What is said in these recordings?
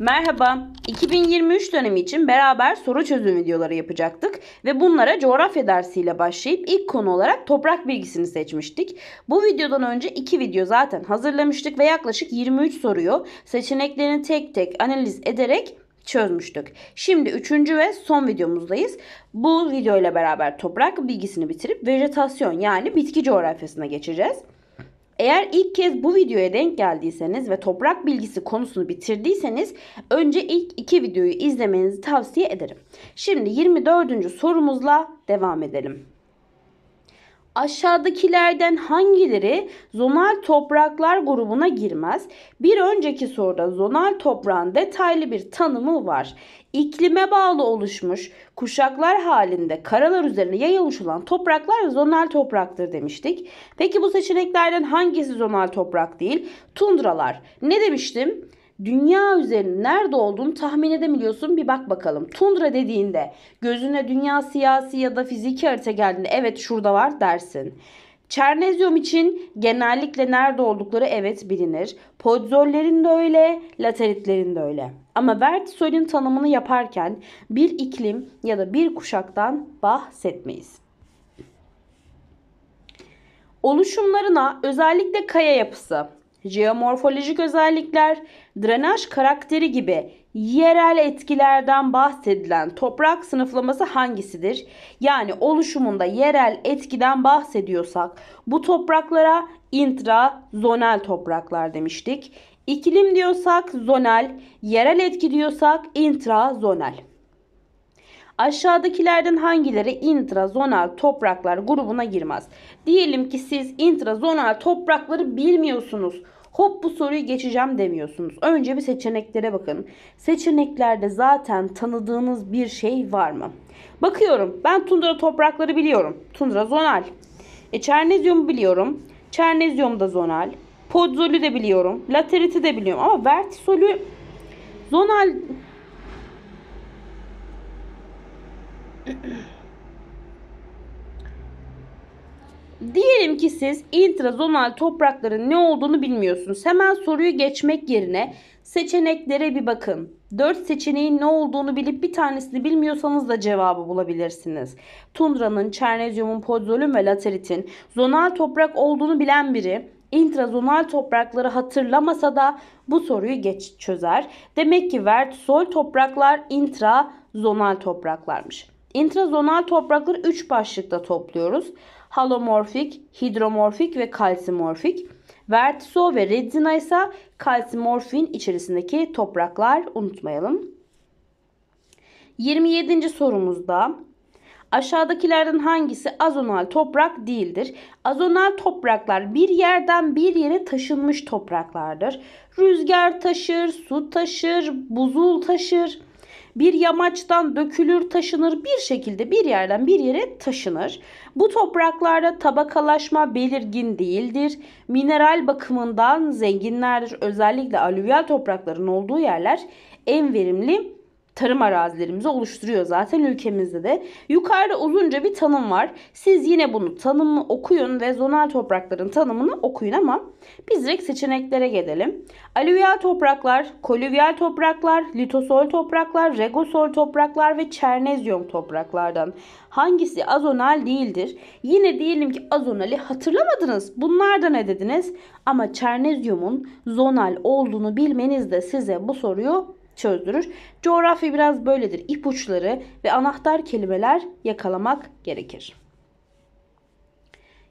Merhaba, 2023 dönemi için beraber soru çözüm videoları yapacaktık ve bunlara coğrafya dersiyle başlayıp ilk konu olarak toprak bilgisini seçmiştik. Bu videodan önce iki video zaten hazırlamıştık ve yaklaşık 23 soruyu seçeneklerini tek tek analiz ederek çözmüştük. Şimdi üçüncü ve son videomuzdayız. Bu videoyla beraber toprak bilgisini bitirip vejetasyon yani bitki coğrafyasına geçeceğiz. Eğer ilk kez bu videoya denk geldiyseniz ve toprak bilgisi konusunu bitirdiyseniz önce ilk iki videoyu izlemenizi tavsiye ederim. Şimdi 24. sorumuzla devam edelim aşağıdakilerden hangileri zonal topraklar grubuna girmez? Bir önceki soruda zonal toprağın detaylı bir tanımı var. İklime bağlı oluşmuş, kuşaklar halinde karalar üzerine yayılmış olan topraklar zonal topraktır demiştik. Peki bu seçeneklerden hangisi zonal toprak değil? Tundralar. Ne demiştim? dünya üzerinde nerede olduğunu tahmin edemiyorsun. Bir bak bakalım. Tundra dediğinde gözüne dünya siyasi ya da fiziki harita geldiğinde evet şurada var dersin. Çernezyum için genellikle nerede oldukları evet bilinir. Podzollerin de öyle, lateritlerin de öyle. Ama vertisolin tanımını yaparken bir iklim ya da bir kuşaktan bahsetmeyiz. Oluşumlarına özellikle kaya yapısı, jeomorfolojik özellikler, drenaj karakteri gibi yerel etkilerden bahsedilen toprak sınıflaması hangisidir? Yani oluşumunda yerel etkiden bahsediyorsak bu topraklara intrazonal topraklar demiştik. İklim diyorsak zonal, yerel etki diyorsak intrazonal. Aşağıdakilerden hangileri intrazonal topraklar grubuna girmez? Diyelim ki siz intrazonal toprakları bilmiyorsunuz. Hop bu soruyu geçeceğim demiyorsunuz. Önce bir seçeneklere bakın. Seçeneklerde zaten tanıdığınız bir şey var mı? Bakıyorum. Ben tundra toprakları biliyorum. Tundra zonal. E, çernezyumu biliyorum. Çernezyum da zonal. Podzolü de biliyorum. Lateriti de biliyorum. Ama vertisolü zonal Diyelim ki siz intrazonal toprakların ne olduğunu bilmiyorsunuz. Hemen soruyu geçmek yerine seçeneklere bir bakın. 4 seçeneğin ne olduğunu bilip bir tanesini bilmiyorsanız da cevabı bulabilirsiniz. Tundra'nın, çernezyumun, podzolün ve lateritin zonal toprak olduğunu bilen biri intrazonal toprakları hatırlamasa da bu soruyu geç çözer. Demek ki sol topraklar intrazonal topraklarmış. İntrazonal toprakları 3 başlıkta topluyoruz. Halomorfik, hidromorfik ve kalsimorfik. Vertiso ve redzina ise kalsimorfin içerisindeki topraklar unutmayalım. 27. sorumuzda aşağıdakilerden hangisi azonal toprak değildir? Azonal topraklar bir yerden bir yere taşınmış topraklardır. Rüzgar taşır, su taşır, buzul taşır bir yamaçtan dökülür taşınır bir şekilde bir yerden bir yere taşınır. Bu topraklarda tabakalaşma belirgin değildir. Mineral bakımından zenginlerdir. Özellikle alüvyal toprakların olduğu yerler en verimli tarım arazilerimizi oluşturuyor zaten ülkemizde de. Yukarıda uzunca bir tanım var. Siz yine bunu tanımı okuyun ve zonal toprakların tanımını okuyun ama biz direkt seçeneklere gelelim. Alüvyal topraklar, kolüvyal topraklar, litosol topraklar, regosol topraklar ve çernezyum topraklardan hangisi azonal değildir? Yine diyelim ki azonali hatırlamadınız. Bunlar da ne dediniz? Ama çernezyumun zonal olduğunu bilmeniz de size bu soruyu çözdürür. Coğrafya biraz böyledir. İpuçları ve anahtar kelimeler yakalamak gerekir.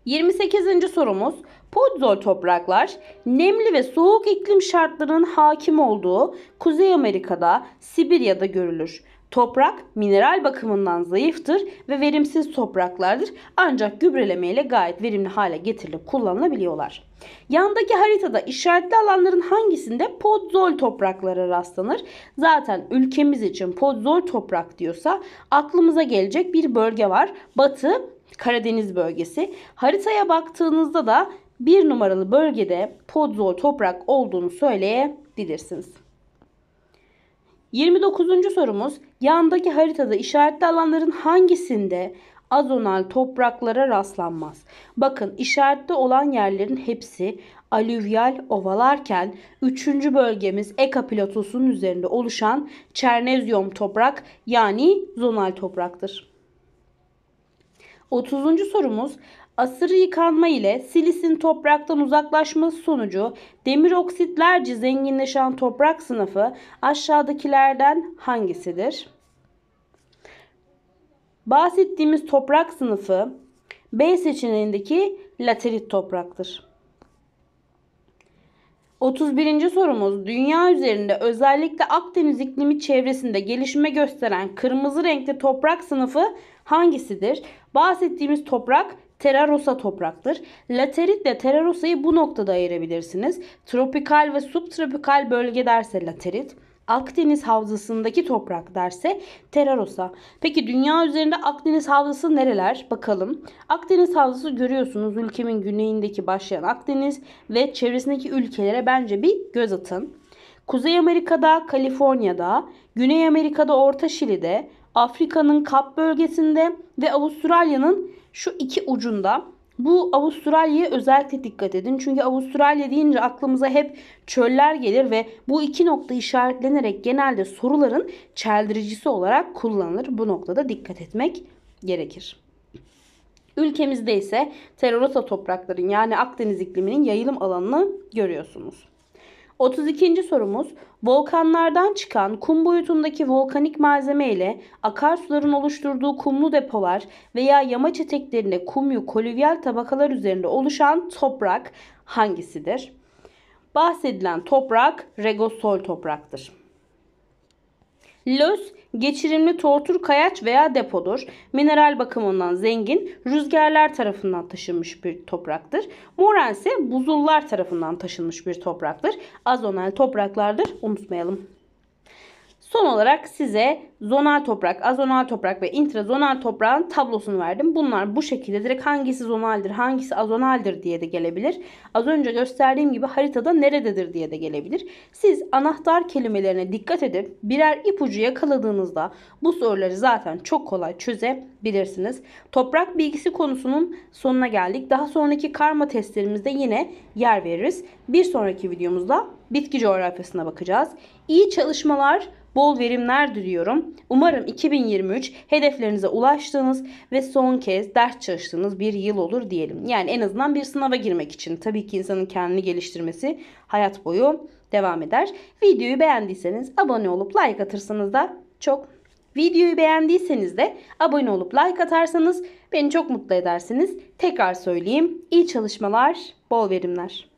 28. sorumuz Podzol topraklar nemli ve soğuk iklim şartlarının hakim olduğu Kuzey Amerika'da, Sibirya'da görülür. Toprak mineral bakımından zayıftır ve verimsiz topraklardır ancak gübreleme ile gayet verimli hale getirilip kullanılabiliyorlar. Yandaki haritada işaretli alanların hangisinde podzol topraklara rastlanır? Zaten ülkemiz için podzol toprak diyorsa aklımıza gelecek bir bölge var. Batı Karadeniz bölgesi. Haritaya baktığınızda da bir numaralı bölgede podzol toprak olduğunu söyleyebilirsiniz. 29. sorumuz yandaki haritada işaretli alanların hangisinde azonal topraklara rastlanmaz? Bakın işaretli olan yerlerin hepsi alüvyal ovalarken 3. bölgemiz Eka üzerinde oluşan çernezyom toprak yani zonal topraktır. 30. sorumuz Asır yıkanma ile silisin topraktan uzaklaşması sonucu demir oksitlerce zenginleşen toprak sınıfı aşağıdakilerden hangisidir? Bahsettiğimiz toprak sınıfı B seçeneğindeki laterit topraktır. 31. sorumuz dünya üzerinde özellikle Akdeniz iklimi çevresinde gelişme gösteren kırmızı renkli toprak sınıfı hangisidir? Bahsettiğimiz toprak terra rosa topraktır. Lateritle terra rosa'yı bu noktada ayırabilirsiniz. Tropikal ve subtropikal bölge derse laterit. Akdeniz Havzası'ndaki toprak derse Terarosa. Peki dünya üzerinde Akdeniz Havzası nereler? Bakalım. Akdeniz Havzası görüyorsunuz ülkemin güneyindeki başlayan Akdeniz ve çevresindeki ülkelere bence bir göz atın. Kuzey Amerika'da, Kaliforniya'da, Güney Amerika'da, Orta Şili'de, Afrika'nın Kap bölgesinde ve Avustralya'nın şu iki ucunda. Bu Avustralya'ya özellikle dikkat edin. Çünkü Avustralya deyince aklımıza hep çöller gelir ve bu iki nokta işaretlenerek genelde soruların çeldiricisi olarak kullanılır. Bu noktada dikkat etmek gerekir. Ülkemizde ise terorosa toprakların yani Akdeniz ikliminin yayılım alanını görüyorsunuz. 32. sorumuz volkanlardan çıkan kum boyutundaki volkanik malzeme ile akarsuların oluşturduğu kumlu depolar veya yamaç eteklerinde kumyu kolüvyal tabakalar üzerinde oluşan toprak hangisidir? Bahsedilen toprak regosol topraktır. Los geçirimli tortur kayaç veya depodur. Mineral bakımından zengin, rüzgarlar tarafından taşınmış bir topraktır. Moren ise buzullar tarafından taşınmış bir topraktır. Azonal topraklardır, unutmayalım. Son olarak size zonal toprak, azonal toprak ve intrazonal toprağın tablosunu verdim. Bunlar bu şekilde direkt hangisi zonaldir, hangisi azonaldir diye de gelebilir. Az önce gösterdiğim gibi haritada nerededir diye de gelebilir. Siz anahtar kelimelerine dikkat edip birer ipucu yakaladığınızda bu soruları zaten çok kolay çözebilirsiniz. Toprak bilgisi konusunun sonuna geldik. Daha sonraki karma testlerimizde yine yer veririz. Bir sonraki videomuzda bitki coğrafyasına bakacağız. İyi çalışmalar, bol verimler diliyorum. Umarım 2023 hedeflerinize ulaştığınız ve son kez ders çalıştığınız bir yıl olur diyelim. Yani en azından bir sınava girmek için. Tabii ki insanın kendini geliştirmesi hayat boyu devam eder. Videoyu beğendiyseniz abone olup like atırsanız da çok Videoyu beğendiyseniz de abone olup like atarsanız beni çok mutlu edersiniz. Tekrar söyleyeyim. İyi çalışmalar, bol verimler.